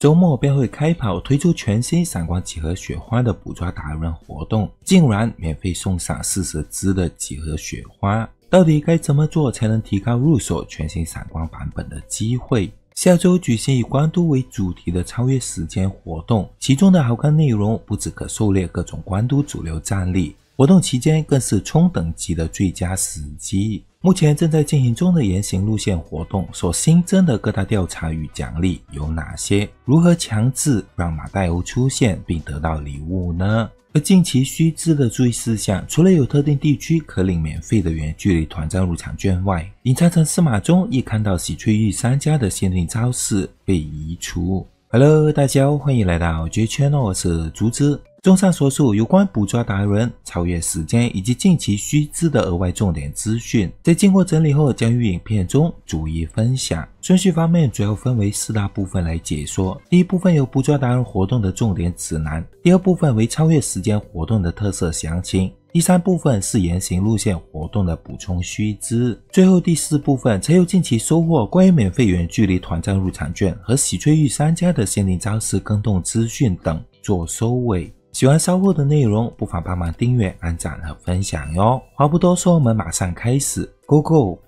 周末便会开跑推出全新闪光几何雪花的捕抓达人活动，竟然免费送上四十只的几何雪花。到底该怎么做才能提高入手全新闪光版本的机会？下周举行以光都为主题的超越时间活动，其中的好看内容不止可狩猎各种光都主流战力。活动期间更是冲等级的最佳时机。目前正在进行中的言行路线活动所新增的各大调查与奖励有哪些？如何强制让马代欧出现并得到礼物呢？而近期须知的注意事项，除了有特定地区可领免费的远距离团战入场券外，隐藏城司马中亦看到喜翠玉三家的限定超市被移除。Hello，大家欢迎来到绝圈哦，我是竹子。综上所述，有关捕抓达人、超越时间以及近期须知的额外重点资讯，在经过整理后，将于影片中逐一分享。顺序方面，主要分为四大部分来解说：第一部分有捕抓达人活动的重点指南；第二部分为超越时间活动的特色详情；第三部分是言行路线活动的补充须知；最后第四部分才有近期收获关于免费远距离团战入场券和喜翠玉三家的限定招式更动资讯等做收尾。喜欢烧货的内容，不妨帮忙订阅、按赞和分享哟。话不多说，我们马上开始，Go Go！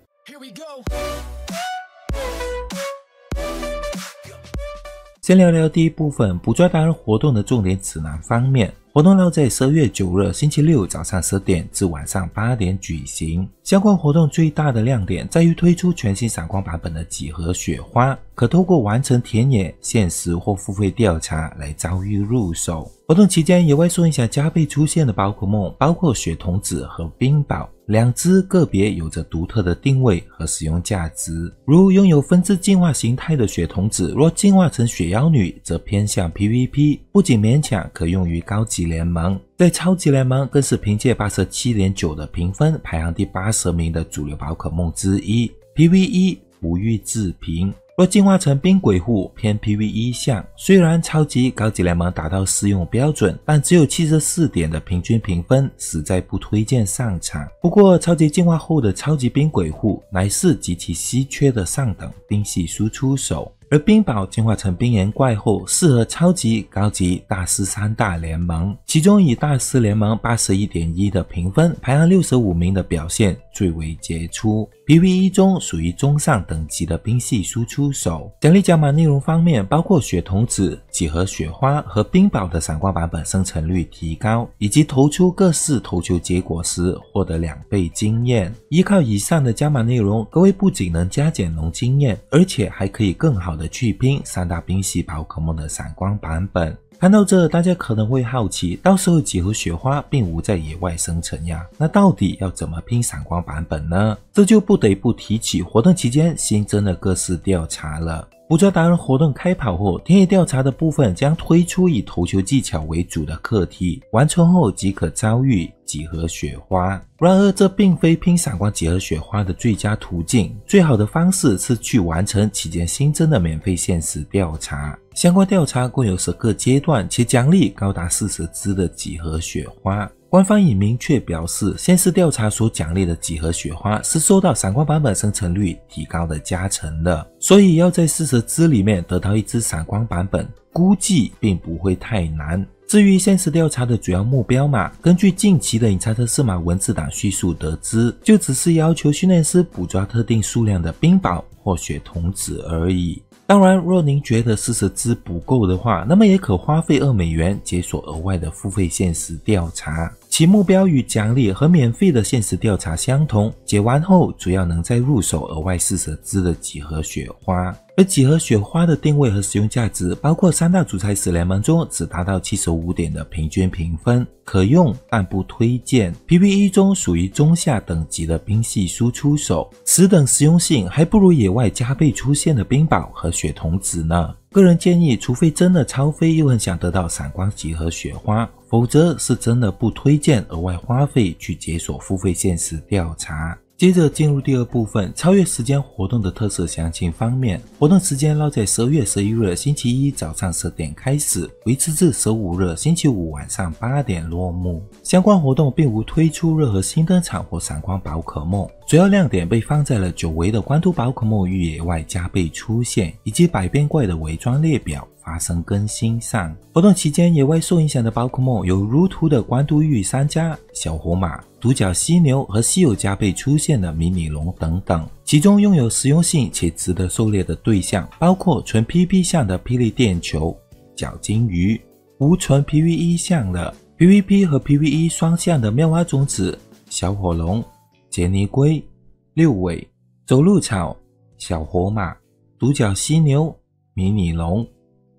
先聊聊第一部分，捕捉达人活动的重点指南方面。活动要在十月九日星期六早上十点至晚上八点举行。相关活动最大的亮点在于推出全新闪光版本的几何雪花，可透过完成田野限时或付费调查来遭遇入手。活动期间也会送一下加倍出现的宝可梦，包括雪童子和冰宝，两只个别有着独特的定位和使用价值。如拥有分支进化形态的雪童子，若进化成雪妖女，则偏向 PVP，不仅勉强可用于高级。联盟在超级联盟更是凭借八十七点九的评分排行第八十名的主流宝可梦之一。PVE 不遇置评，若进化成冰鬼护偏 PVE 项，虽然超级高级联盟达到适用标准，但只有七十四点的平均评分，实在不推荐上场。不过超级进化后的超级冰鬼护乃是极其稀缺的上等冰系输出手。而冰雹进化成冰岩怪后，适合超级、高级大师三大联盟，其中以大师联盟八十一点一的评分，排行六十五名的表现最为杰出。PVE 中属于中上等级的冰系输出手，奖励加满内容方面包括血童子、几何雪花和冰雹的闪光版本生成率提高，以及投出各式投球结果时获得两倍经验。依靠以上的加满内容，各位不仅能加减容经验，而且还可以更好的。巨拼三大冰系宝可梦的闪光版本，看到这大家可能会好奇，到时候几盒雪花并无在野外生成呀？那到底要怎么拼闪光版本呢？这就不得不提起活动期间新增的各式调查了。捕捉达人活动开跑后，田野调查的部分将推出以投球技巧为主的课题，完成后即可遭遇几何雪花。然而，这并非拼闪光几何雪花的最佳途径。最好的方式是去完成期间新增的免费限时调查。相关调查共有十个阶段，且奖励高达四十只的几何雪花。官方已明确表示，先是调查所奖励的几何雪花是受到闪光版本生成率提高的加成的，所以要在四十只里面得到一只闪光版本，估计并不会太难。至于现实调查的主要目标嘛，根据近期的隐藏测试码文字档叙述得知，就只是要求训练师捕抓特定数量的冰雹或雪童子而已。当然，若您觉得四十支不够的话，那么也可花费二美元解锁额外的付费限时调查，其目标与奖励和免费的限时调查相同。解完后，主要能再入手额外四十支的几何雪花。而几何雪花的定位和使用价值，包括三大主材史联盟中只达到七十五点的平均评分，可用但不推荐。PVE 中属于中下等级的冰系输出手，此等实用性还不如野外加倍出现的冰雹和雪童子呢。个人建议，除非真的超飞又很想得到闪光几何雪花，否则是真的不推荐额外花费去解锁付费限时调查。接着进入第二部分，超越时间活动的特色详情方面，活动时间落在十月十一日星期一早上十点开始，维持至十五日星期五晚上八点落幕。相关活动并无推出任何新登场或闪光宝可梦，主要亮点被放在了久违的关都宝可梦与野外加倍出现，以及百变怪的伪装列表。发生更新上活动期间，野外受影响的宝可梦有如图的关都玉三家小火马、独角犀牛和稀有加倍出现的迷你龙等等。其中拥有实用性且值得狩猎的对象，包括纯 P P 向的霹雳电球、小金鱼、无纯 P V E 向的 P V P 和 P V E 双向的妙蛙种子、小火龙、杰尼龟、六尾、走路草、小火马、独角犀牛、迷你龙。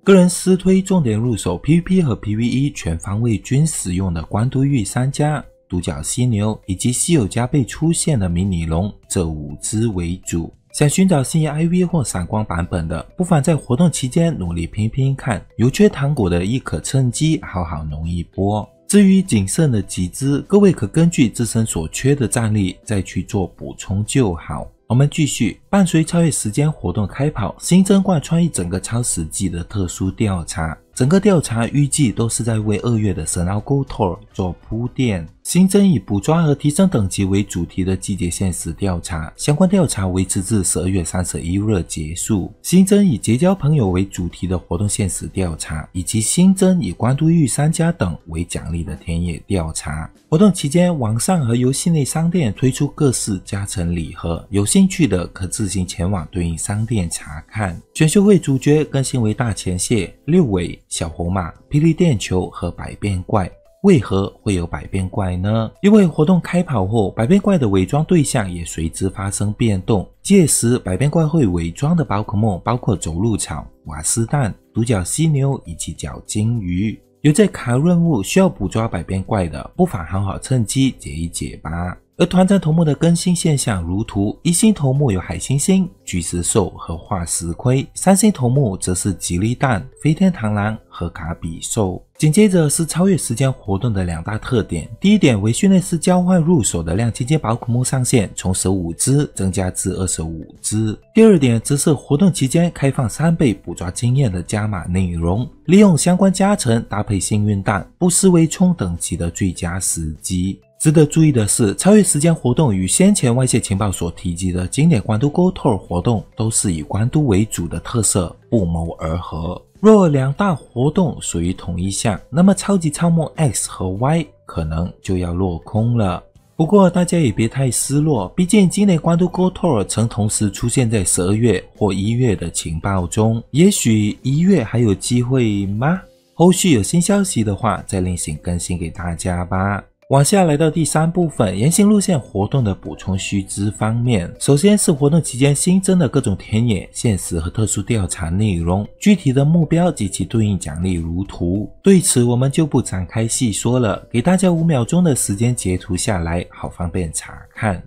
个人私推，重点入手 PVP 和 PVE 全方位均使用的光都域三家独角犀牛以及稀有加倍出现的迷你龙这五只为主。想寻找心仪 IV 或闪光版本的，不妨在活动期间努力拼拼看。有缺糖果的，亦可趁机好好弄一波。至于仅剩的几只，各位可根据自身所缺的战力再去做补充就好。我们继续伴随超越时间活动开跑，新增贯穿一整个超时季的特殊调查。整个调查预计都是在为二月的 Snow Go Tour 做铺垫，新增以捕抓和提升等级为主题的季节限时调查，相关调查维持至十二月三十一日结束。新增以结交朋友为主题的活动限时调查，以及新增以关都玉、商家等为奖励的田野调查活动期间，网上和游戏内商店推出各式加成礼盒，有兴趣的可自行前往对应商店查看。选秀会主角更新为大前蟹、六尾。小红马、霹雳电球和百变怪，为何会有百变怪呢？因为活动开跑后，百变怪的伪装对象也随之发生变动。届时，百变怪会伪装的宝可梦包括走路草、瓦斯蛋、独角犀牛以及角鲸鱼。有在卡任务需要捕捉百变怪的，不妨好好趁机解一解吧。而团战头目的更新现象如图：一星头目有海星星、巨石兽和化石盔，三星头目则是吉利蛋、飞天螳螂。和卡比兽。紧接着是超越时间活动的两大特点：第一点为训练师交换入手的亮晶晶宝可梦上限从十五只增加至二十五只；第二点则是活动期间开放三倍捕抓经验的加码内容，利用相关加成搭配幸运蛋，不失为冲等级的最佳时机。值得注意的是，超越时间活动与先前外泄情报所提及的经典关都 Go Tour 活动都是以关都为主的特色，不谋而合。若两大活动属于同一项，那么超级超梦 X 和 Y 可能就要落空了。不过大家也别太失落，毕竟今年光都 Go Tour 曾同时出现在十二月或一月的情报中，也许一月还有机会吗？后续有新消息的话，再另行更新给大家吧。往下来到第三部分，沿心路线活动的补充须知方面，首先是活动期间新增的各种田野、现实和特殊调查内容，具体的目标及其对应奖励如图。对此我们就不展开细说了，给大家五秒钟的时间截图下来，好方便查看。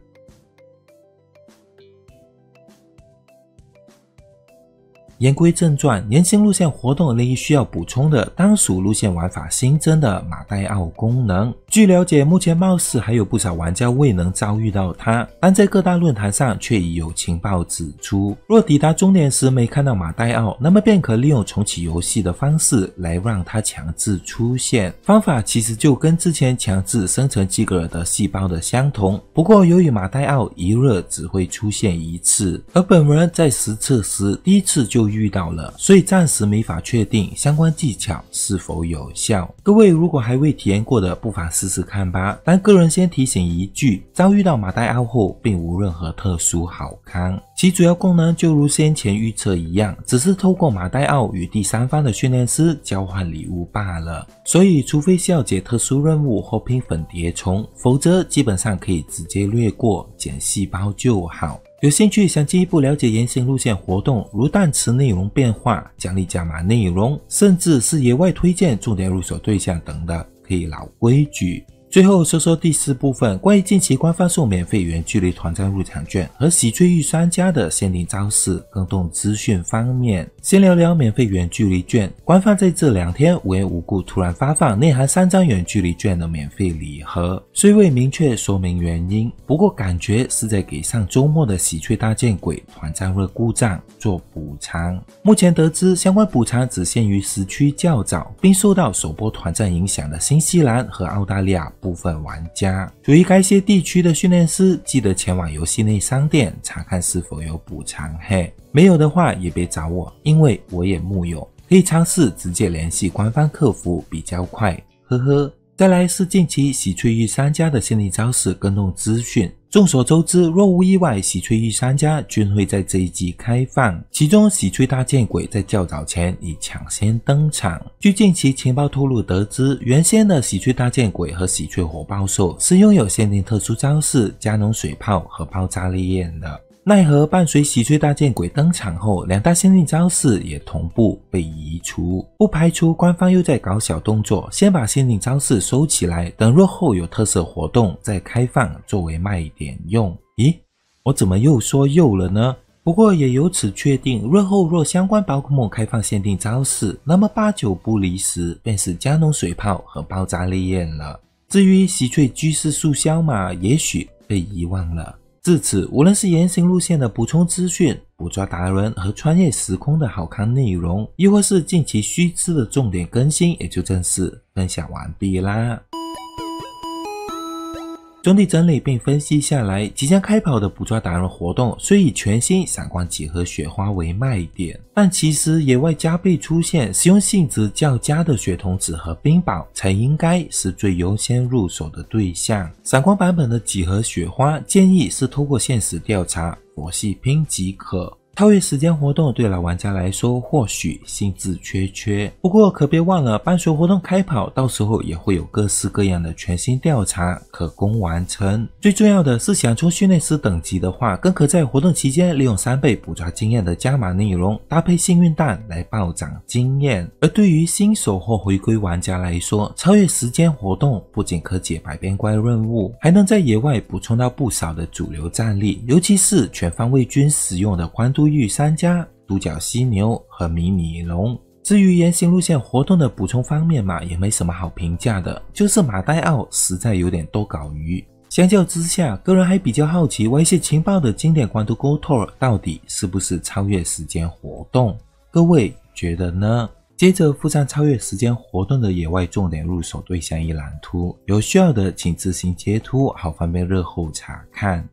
言归正传，原心路线活动另一需要补充的，当属路线玩法新增的马代奥功能。据了解，目前貌似还有不少玩家未能遭遇到他，但在各大论坛上却已有情报指出，若抵达终点时没看到马代奥，那么便可利用重启游戏的方式来让他强制出现。方法其实就跟之前强制生成基格尔的细胞的相同，不过由于马代奥一热只会出现一次，而本人在实测时第一次就遇到了，所以暂时没法确定相关技巧是否有效。各位如果还未体验过的，不妨试。试试看吧。但个人先提醒一句，遭遇到马代奥后并无任何特殊好康，其主要功能就如先前预测一样，只是透过马代奥与第三方的训练师交换礼物罢了。所以，除非需要解特殊任务或拼粉叠充，否则基本上可以直接略过，捡细胞就好。有兴趣想进一步了解言行路线活动，如弹池内容变化、奖励加码内容，甚至是野外推荐重点入手对象等的。可以老规矩。最后说说第四部分，关于近期官方送免费远距离团战入场券和喜翠玉商家的限定招式更动资讯方面，先聊聊免费远距离券。官方在这两天无缘无故突然发放内含三张远距离券的免费礼盒，虽未明确说明原因，不过感觉是在给上周末的喜翠大见鬼团战热故障做补偿。目前得知相关补偿只限于时区较早并受到首波团战影响的新西兰和澳大利亚。部分玩家属于该些地区的训练师，记得前往游戏内商店查看是否有补偿嘿，没有的话也别找我，因为我也木有，可以尝试直接联系官方客服比较快，呵呵。再来是近期喜翠玉商家的限定招式跟踪资讯。众所周知，若无意外，喜翠玉三家均会在这一季开放。其中，喜翠大见鬼在较早前已抢先登场。据近期情报透露得知，原先的喜翠大见鬼和喜翠火爆兽是拥有限定特殊招式、加农水炮和爆炸烈焰的。奈何伴随喜翠大剑鬼登场后，两大限定招式也同步被移除。不排除官方又在搞小动作，先把限定招式收起来，等日后有特色活动再开放，作为卖点用。咦，我怎么又说又了呢？不过也由此确定，日后若相关宝可梦开放限定招式，那么八九不离十便是加农水炮和爆炸烈焰了。至于喜翠居士速消嘛，也许被遗忘了。至此，无论是言行路线的补充资讯、捕抓达人和穿越时空的好看内容，亦或是近期需知的重点更新，也就正式分享完毕啦。兄弟整理并分析下来，即将开跑的捕抓达人活动虽以全新闪光几何雪花为卖点，但其实野外加倍出现、实用性质较佳的雪童子和冰雹才应该是最优先入手的对象。闪光版本的几何雪花建议是通过现实调查模式拼即可。超越时间活动对老玩家来说或许兴致缺缺，不过可别忘了伴随活动开跑，到时候也会有各式各样的全新调查可供完成。最重要的是，想冲训练师等级的话，更可在活动期间利用三倍捕抓经验的加码内容搭配幸运蛋来暴涨经验。而对于新手或回归玩家来说，超越时间活动不仅可解百变怪任务，还能在野外补充到不少的主流战力，尤其是全方位均使用的关度。玉三家独角犀牛和迷你龙。至于沿行路线活动的补充方面嘛，也没什么好评价的，就是马代奥实在有点多搞鱼。相较之下，个人还比较好奇外泄情报的经典光头 Go t o r 到底是不是超越时间活动？各位觉得呢？接着附上超越时间活动的野外重点入手对象一览图，有需要的请自行截图，好方便日后查看。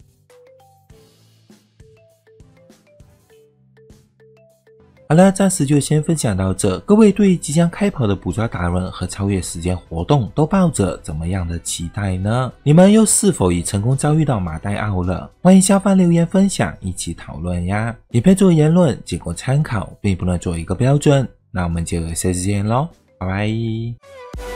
好了，暂时就先分享到这。各位对即将开跑的捕抓达人和超越时间活动都抱着怎么样的期待呢？你们又是否已成功遭遇到马代奥了？欢迎下方留言分享，一起讨论呀！影片做言论仅供参考，并不能做一个标准。那我们就下次见喽，拜拜。